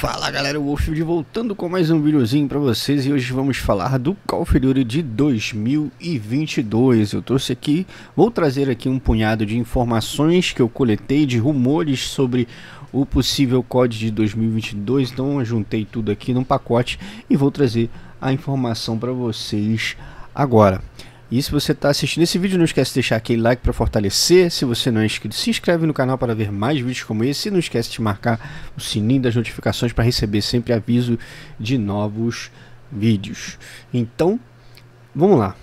Fala galera, o Wolffield voltando com mais um videozinho para vocês e hoje vamos falar do Call of Duty de 2022. Eu trouxe aqui, vou trazer aqui um punhado de informações que eu coletei de rumores sobre o possível COD de 2022, então eu juntei tudo aqui num pacote e vou trazer a informação para vocês agora. E se você está assistindo esse vídeo, não esquece de deixar aquele like para fortalecer. Se você não é inscrito, se inscreve no canal para ver mais vídeos como esse. E não esquece de marcar o sininho das notificações para receber sempre aviso de novos vídeos. Então, vamos lá.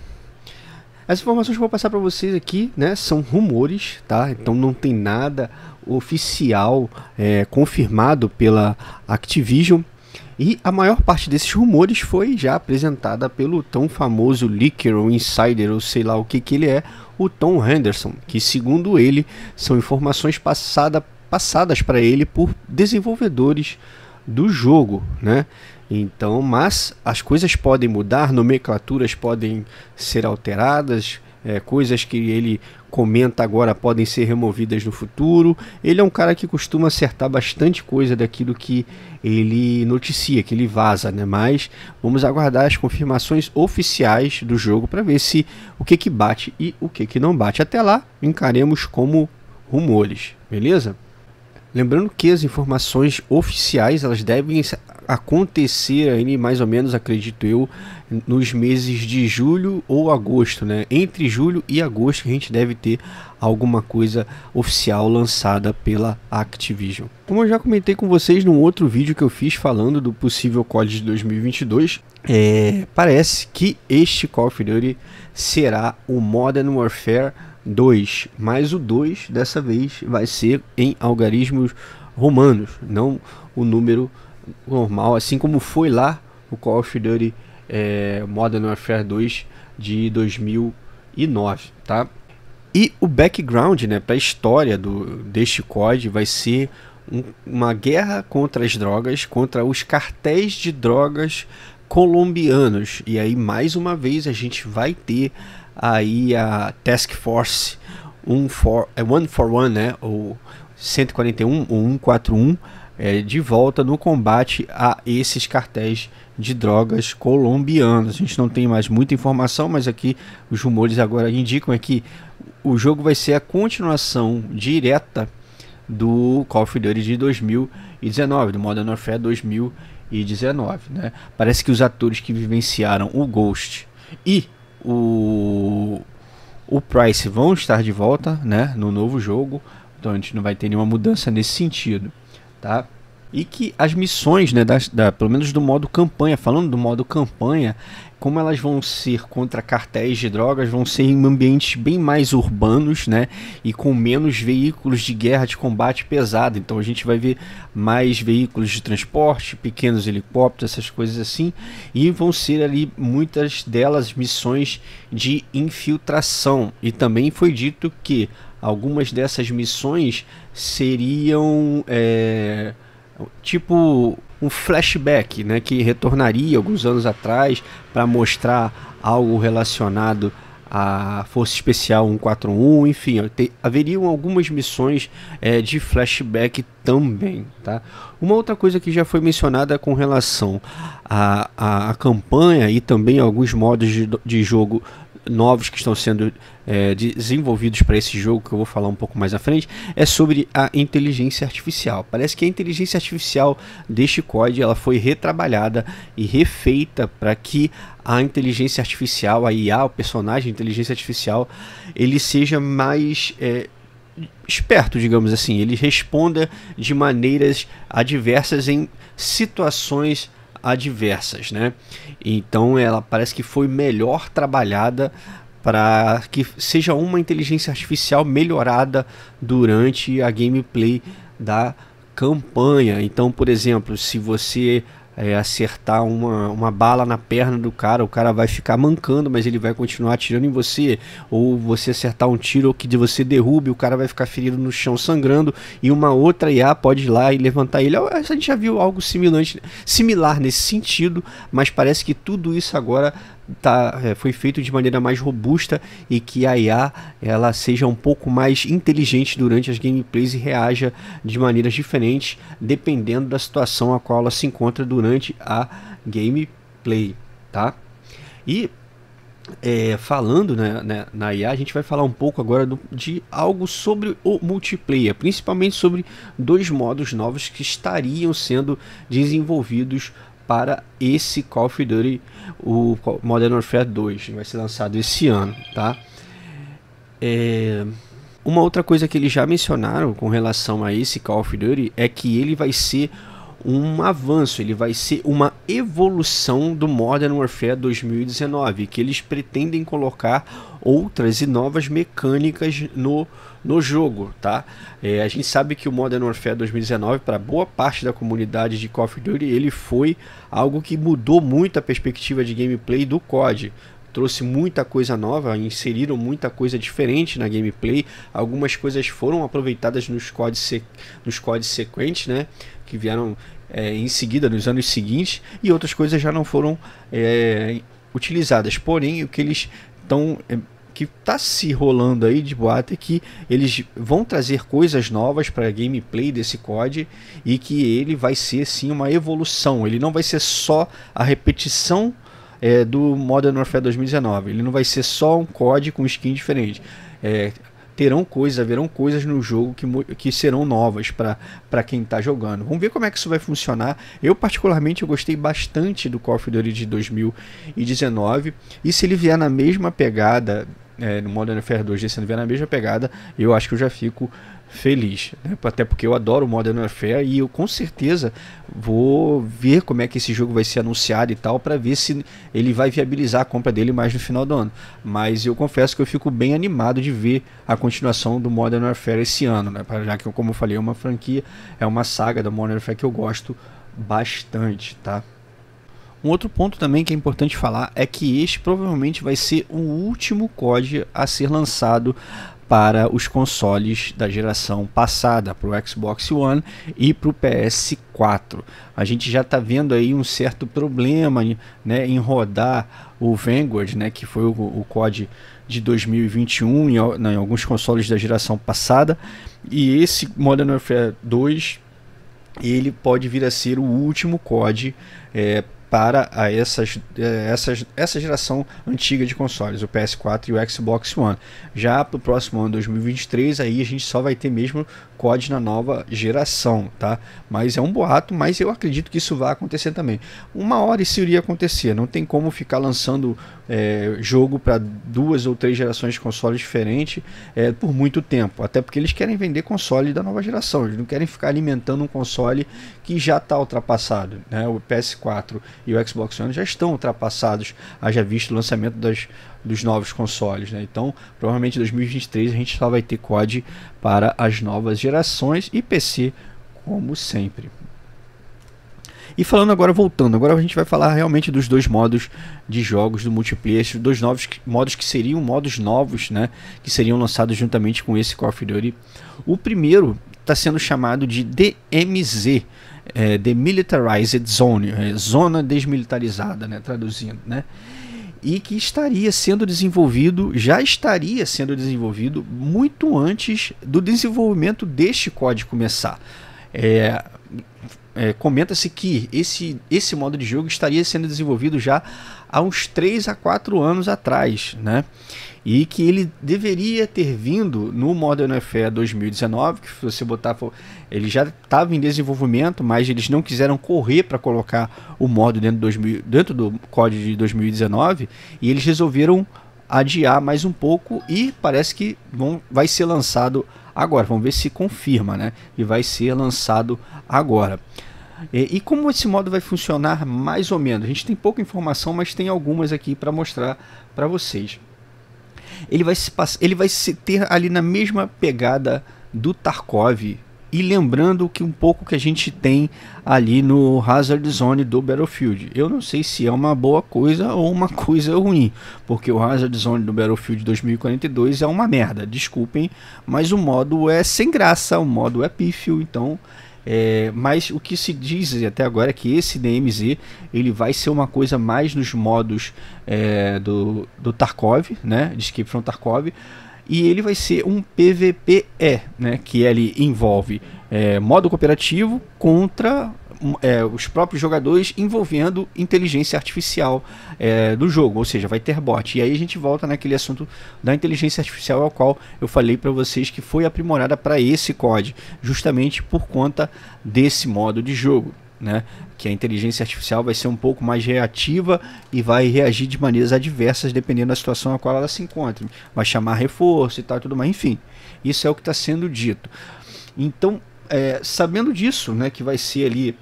As informações que eu vou passar para vocês aqui, né, são rumores, tá? Então não tem nada oficial é, confirmado pela Activision e a maior parte desses rumores foi já apresentada pelo tão famoso leaker ou insider, ou sei lá o que que ele é, o Tom Henderson, que segundo ele são informações passada, passadas para ele por desenvolvedores do jogo, né? Então, mas as coisas podem mudar, nomenclaturas podem ser alteradas, é, coisas que ele comenta agora podem ser removidas no futuro. Ele é um cara que costuma acertar bastante coisa daquilo que ele noticia, que ele vaza, né? Mas vamos aguardar as confirmações oficiais do jogo para ver se o que que bate e o que que não bate. Até lá, encaremos como rumores, beleza? Lembrando que as informações oficiais elas devem acontecer aí mais ou menos, acredito eu, nos meses de julho ou agosto, né? Entre julho e agosto a gente deve ter alguma coisa oficial lançada pela Activision. Como eu já comentei com vocês num outro vídeo que eu fiz falando do possível COD de 2022, é, parece que este Call of Duty será o Modern Warfare 2, mas o 2 dessa vez vai ser em algarismos romanos, não o número normal, assim como foi lá o Call of Duty é, Modern Warfare 2 de 2009, tá? E o background, né, para a história do, deste COD vai ser um, uma guerra contra as drogas, contra os cartéis de drogas colombianos. E aí mais uma vez a gente vai ter aí a Task Force um é One for One, né? Ou 141 141 é, de volta no combate a esses cartéis de drogas colombianos. A gente não tem mais muita informação, mas aqui os rumores agora indicam é que o jogo vai ser a continuação direta do Call of Duty de 2019, do Modern Warfare 2019, né? Parece que os atores que vivenciaram o Ghost e o, o Price vão estar de volta né, no novo jogo. Então a gente não vai ter nenhuma mudança nesse sentido. Tá? E que as missões, né, das, da, pelo menos do modo campanha, falando do modo campanha, como elas vão ser contra cartéis de drogas, vão ser em ambientes bem mais urbanos, né? E com menos veículos de guerra de combate pesado. Então a gente vai ver mais veículos de transporte, pequenos helicópteros, essas coisas assim. E vão ser ali muitas delas missões de infiltração. E também foi dito que algumas dessas missões seriam. É tipo um flashback, né, que retornaria alguns anos atrás para mostrar algo relacionado a Força Especial 141, enfim, haveriam algumas missões é, de flashback também. Tá? Uma outra coisa que já foi mencionada com relação à a, a, campanha e também alguns modos de, de jogo novos que estão sendo é, desenvolvidos para esse jogo, que eu vou falar um pouco mais à frente, é sobre a inteligência artificial. Parece que a inteligência artificial deste COD ela foi retrabalhada e refeita para que a inteligência artificial, a IA, o personagem inteligência artificial, ele seja mais é, esperto, digamos assim, ele responda de maneiras adversas em situações adversas, né? Então ela parece que foi melhor trabalhada para que seja uma inteligência artificial melhorada durante a gameplay da campanha. Então, por exemplo, se você é, acertar uma, uma bala na perna do cara, o cara vai ficar mancando, mas ele vai continuar atirando em você, ou você acertar um tiro que de você derrube, o cara vai ficar ferido no chão sangrando, e uma outra IA pode ir lá e levantar ele. A gente já viu algo similar, similar nesse sentido, mas parece que tudo isso agora tá, é, foi feito de maneira mais robusta e que a IA ela seja um pouco mais inteligente durante as gameplays e reaja de maneiras diferentes dependendo da situação a qual ela se encontra durante a gameplay, tá? E é, falando né, né, na IA, a gente vai falar um pouco agora do, de algo sobre o multiplayer, principalmente sobre dois modos novos que estariam sendo desenvolvidos para esse Call of Duty, o Modern Warfare 2, vai ser lançado esse ano, tá? É... Uma outra coisa que eles já mencionaram com relação a esse Call of Duty é que ele vai ser um avanço, ele vai ser uma evolução do Modern Warfare 2019, que eles pretendem colocar outras e novas mecânicas no, no jogo, tá? É, a gente sabe que o Modern Warfare 2019, para boa parte da comunidade de Call of Duty, ele foi algo que mudou muito a perspectiva de gameplay do COD trouxe muita coisa nova, inseriram muita coisa diferente na gameplay. Algumas coisas foram aproveitadas nos códigos, nos códigos sequentes, né? que vieram é, em seguida, nos anos seguintes, e outras coisas já não foram é, utilizadas. Porém, o que eles estão. É, que está se rolando aí de boato é que eles vão trazer coisas novas para a gameplay desse COD e que ele vai ser sim uma evolução. Ele não vai ser só a repetição é, do Modern Warfare 2019. Ele não vai ser só um COD com skin diferente. É, terão coisas, haverão coisas no jogo que, que serão novas para quem está jogando. Vamos ver como é que isso vai funcionar. Eu, particularmente, eu gostei bastante do Call of Duty de 2019. E se ele vier na mesma pegada é, no Modern Warfare 2, se ele vier na mesma pegada, eu acho que eu já fico feliz, né? até porque eu adoro Modern Warfare e eu com certeza vou ver como é que esse jogo vai ser anunciado e tal para ver se ele vai viabilizar a compra dele mais no final do ano. Mas eu confesso que eu fico bem animado de ver a continuação do Modern Warfare esse ano, né? Já que como eu falei, é uma franquia, é uma saga da Modern Warfare que eu gosto bastante, tá? Um outro ponto também que é importante falar é que este provavelmente vai ser o último COD a ser lançado para os consoles da geração passada, para o Xbox One e para o PS4. A gente já está vendo aí um certo problema né, em rodar o Vanguard, né, que foi o, o COD de 2021 em, em alguns consoles da geração passada, e esse Modern Warfare 2 ele pode vir a ser o último COD é, para a essas, eh, essa essa geração antiga de consoles, o PS4 e o Xbox One. Já para o próximo ano, 2023, aí a gente só vai ter mesmo COD na nova geração, tá? Mas é um boato, mas eu acredito que isso vai acontecer também. Uma hora isso iria acontecer, não tem como ficar lançando é, jogo para duas ou três gerações de consoles diferentes é, eh, por muito tempo, até porque eles querem vender console da nova geração, eles não querem ficar alimentando um console que já está ultrapassado, né? O PS4 e o Xbox One já estão ultrapassados, haja visto o lançamento das, dos novos consoles. Né? Então, provavelmente em 2023 a gente só vai ter COD para as novas gerações e PC, como sempre. E falando agora, voltando, agora a gente vai falar realmente dos dois modos de jogos do multiplayer, dois novos modos que seriam modos novos, né? Que seriam lançados juntamente com esse Call of Duty. O primeiro está sendo chamado de DMZ, é, Demilitarized Zone, é, Zona Desmilitarizada, né? Traduzindo, né? e que estaria sendo desenvolvido, já estaria sendo desenvolvido muito antes do desenvolvimento deste código começar. É, é, comenta-se que esse, esse modo de jogo estaria sendo desenvolvido já há uns 3 a 4 anos atrás, né? E que ele deveria ter vindo no Modern Warfare 2019, que se você botar, ele já estava em desenvolvimento, mas eles não quiseram correr para colocar o modo dentro, 2000, dentro do código de 2019 e eles resolveram adiar mais um pouco e parece que vão, vai ser lançado agora. Vamos ver se confirma, né? E vai ser lançado agora. E, é, e, como esse modo vai funcionar mais ou menos? A gente tem pouca informação, mas tem algumas aqui para mostrar para vocês. Ele vai, se, ele vai se ter ali na mesma pegada do Tarkov, e lembrando que um pouco que a gente tem ali no Hazard Zone do Battlefield. Eu não sei se é uma boa coisa ou uma coisa ruim, porque o Hazard Zone do Battlefield 2042 é uma merda, desculpem, mas o modo é sem graça, o modo é pífio, então é, mas o que se diz até agora é que esse DMZ ele vai ser uma coisa mais nos modos é, do, do Tarkov, né? De Escape from Tarkov, e ele vai ser um PVPE, né, que ele envolve é, modo cooperativo contra hum, é, os próprios jogadores envolvendo inteligência artificial é, do jogo, ou seja, vai ter bot. E aí a gente volta naquele assunto da inteligência artificial, ao qual eu falei para vocês que foi aprimorada para esse COD, justamente por conta desse modo de jogo né? Que a inteligência artificial vai ser um pouco mais reativa e vai reagir de maneiras adversas dependendo da situação na qual ela se encontra. Vai chamar reforço e tal, tudo mais. Enfim, isso é o que está sendo dito. Então, é, sabendo disso, né, que vai ser ali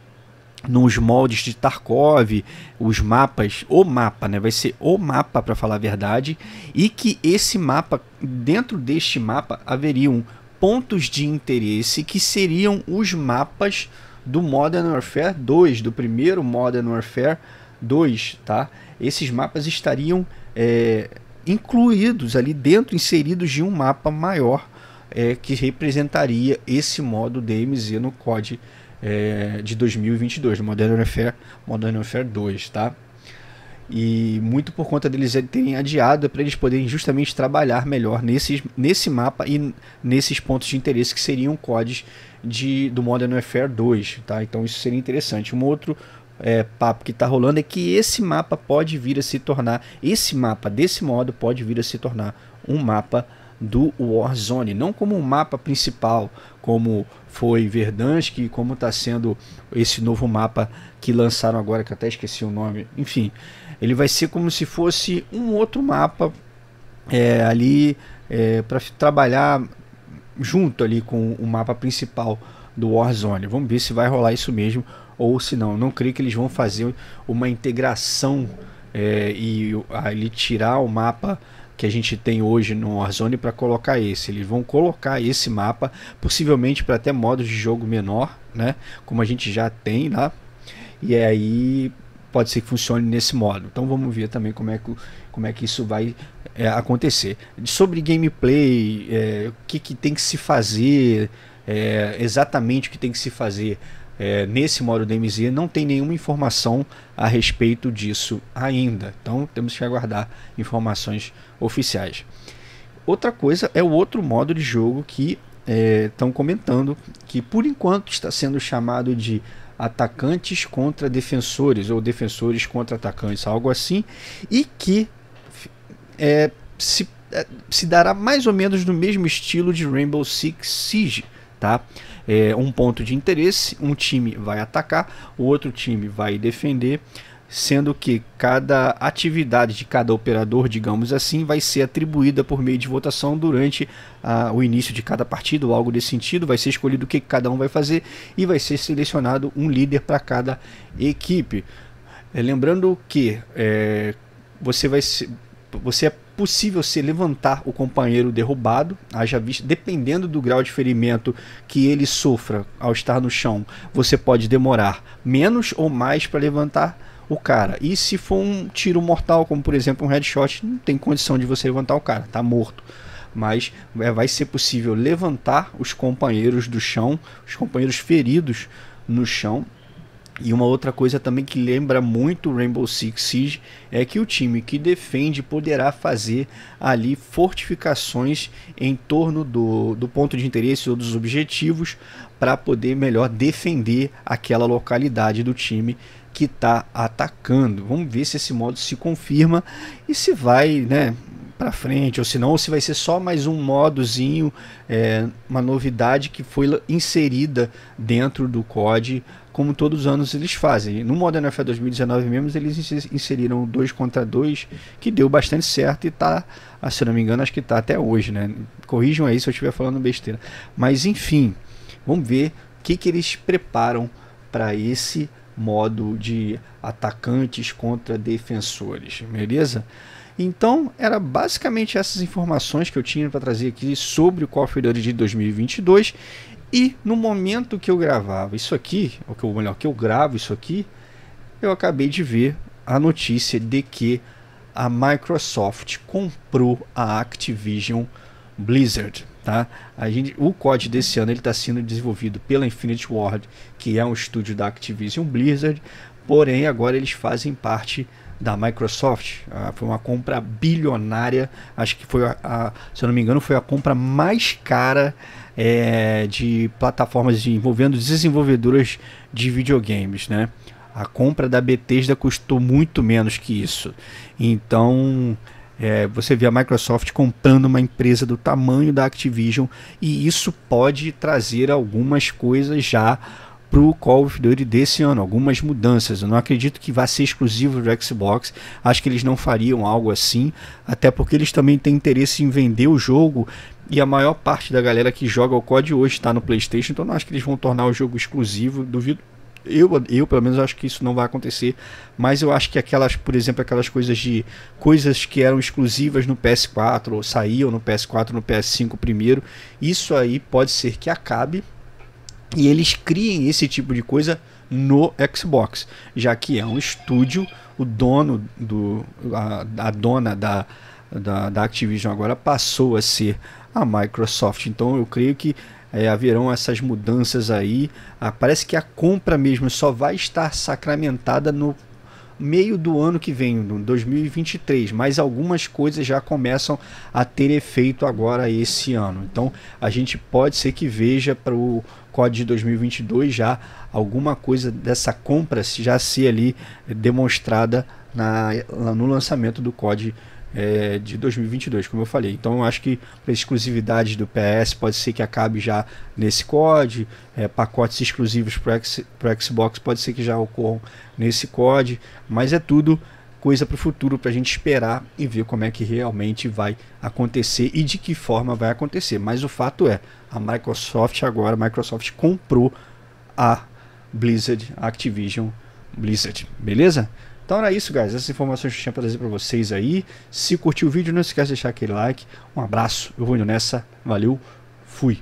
nos moldes de Tarkov, os mapas, o mapa, né? Vai ser o mapa para falar a verdade, e que esse mapa, dentro deste mapa haveriam pontos de interesse que seriam os mapas do Modern Warfare 2, do primeiro Modern Warfare 2, tá? Esses mapas estariam é, incluídos ali dentro, inseridos de um mapa maior é, que representaria esse modo DMZ no COD é, de 2022, Modern Warfare, Modern Warfare 2, tá? E muito por conta deles terem adiado é para eles poderem justamente trabalhar melhor nesses, nesse mapa e nesses pontos de interesse que seriam CODs de, do Modern Warfare 2. Tá? Então isso seria interessante. Um outro é, papo que está rolando é que esse mapa pode vir a se tornar, esse mapa desse modo pode vir a se tornar um mapa do Warzone, não como um mapa principal, como foi Verdansk, como está sendo esse novo mapa que lançaram agora, que até esqueci o nome, enfim. Ele vai ser como se fosse um outro mapa é, ali é, para trabalhar junto ali com o mapa principal do Warzone. Vamos ver se vai rolar isso mesmo ou se não. Não creio que eles vão fazer uma integração é, e ali tirar o mapa que a gente tem hoje no Warzone para colocar esse. Eles vão colocar esse mapa, possivelmente para até modos de jogo menor, né? Como a gente já tem lá. E aí pode ser que funcione nesse modo. Então vamos ver também como é que, como é que isso vai é, acontecer. Sobre gameplay, é, o que, que, tem que se fazer, é, exatamente o que tem que se fazer é, nesse modo DMZ, não tem nenhuma informação a respeito disso ainda. Então temos que aguardar informações oficiais. Outra coisa é o outro modo de jogo que estão é, comentando, que por enquanto está sendo chamado de atacantes contra defensores ou defensores contra atacantes, algo assim, e que é, se, é, se dará mais ou menos no mesmo estilo de Rainbow Six Siege, tá? É um ponto de interesse, um time vai atacar, o outro time vai defender sendo que cada atividade de cada operador, digamos assim, vai ser atribuída por meio de votação durante ah, o início de cada partido, algo desse sentido, vai ser escolhido o que cada um vai fazer e vai ser selecionado um líder para cada equipe. É, lembrando que é, você vai ser, você é possível se levantar o companheiro derrubado, haja vista, dependendo do grau de ferimento que ele sofra ao estar no chão, você pode demorar menos ou mais para levantar o cara. E se for um tiro mortal, como por exemplo um headshot, não tem condição de você levantar o cara, tá morto. Mas é, vai ser possível levantar os companheiros do chão, os companheiros feridos no chão. E uma outra coisa também que lembra muito Rainbow Six Siege é que o time que defende poderá fazer ali fortificações em torno do, do ponto de interesse ou dos objetivos para poder melhor defender aquela localidade do time que está atacando. Vamos ver se esse modo se confirma e se vai, né, para frente ou se não, ou se vai ser só mais um modozinho, é, uma novidade que foi inserida dentro do COD, como todos os anos eles fazem. No Modern Warfare 2019 mesmo, eles inseriram 2 contra 2, que deu bastante certo e está ah, se não me engano, acho que está até hoje, né? Corrijam aí se eu estiver falando besteira. Mas enfim, vamos ver o que, que eles preparam para esse modo de atacantes contra defensores, beleza? Então, era basicamente essas informações que eu tinha para trazer aqui sobre o Call of Duty de 2022. E no momento que eu gravava isso aqui, ou que, melhor, que eu gravo isso aqui, eu acabei de ver a notícia de que a Microsoft comprou a Activision Blizzard. Tá? A gente, o código desse ano está sendo desenvolvido pela Infinite Ward, que é um estúdio da Activision Blizzard, porém agora eles fazem parte da Microsoft. Ah, foi uma compra bilionária, acho que foi, a, a, se eu não me engano, foi a compra mais cara é, de plataformas envolvendo desenvolvedoras de videogames, né? A compra da Bethesda custou muito menos que isso. Então, é, você vê a Microsoft comprando uma empresa do tamanho da Activision e isso pode trazer algumas coisas já para o Call of Duty desse ano, algumas mudanças. Eu não acredito que vá ser exclusivo do Xbox. Acho que eles não fariam algo assim, até porque eles também têm interesse em vender o jogo. E a maior parte da galera que joga o COD hoje está no PlayStation, então não acho que eles vão tornar o jogo exclusivo. Duvido eu, eu pelo menos acho que isso não vai acontecer, mas eu acho que aquelas, por exemplo, aquelas coisas de coisas que eram exclusivas no PS4 ou saíam no PS4 no PS5 primeiro, isso aí pode ser que acabe e eles criem esse tipo de coisa no Xbox, já que é um estúdio, o dono do a, a dona da, da da Activision agora passou a ser a Microsoft. Então eu creio que é, haverão ah, essas mudanças aí. Ah, parece que a compra mesmo só vai estar sacramentada no meio do ano que vem, no 2023, mas algumas coisas já começam a ter efeito agora esse ano. Então a gente pode ser que veja para o Código de 2022 já alguma coisa dessa compra já ser ali demonstrada na, no lançamento do Código é, de 2022, como eu falei. Então, eu acho que a exclusividade do PS pode ser que acabe já nesse COD, é, pacotes exclusivos para o Xbox pode ser que já ocorram nesse COD, mas é tudo coisa para o futuro para a gente esperar e ver como é que realmente vai acontecer e de que forma vai acontecer. Mas o fato é, a Microsoft agora, a Microsoft comprou a Blizzard, a Activision Blizzard, beleza? Então era isso, guys. Essas informações que eu tinha para trazer para vocês aí. Se curtiu o vídeo, não esquece de deixar aquele like. Um abraço. Eu vou indo nessa. Valeu. Fui.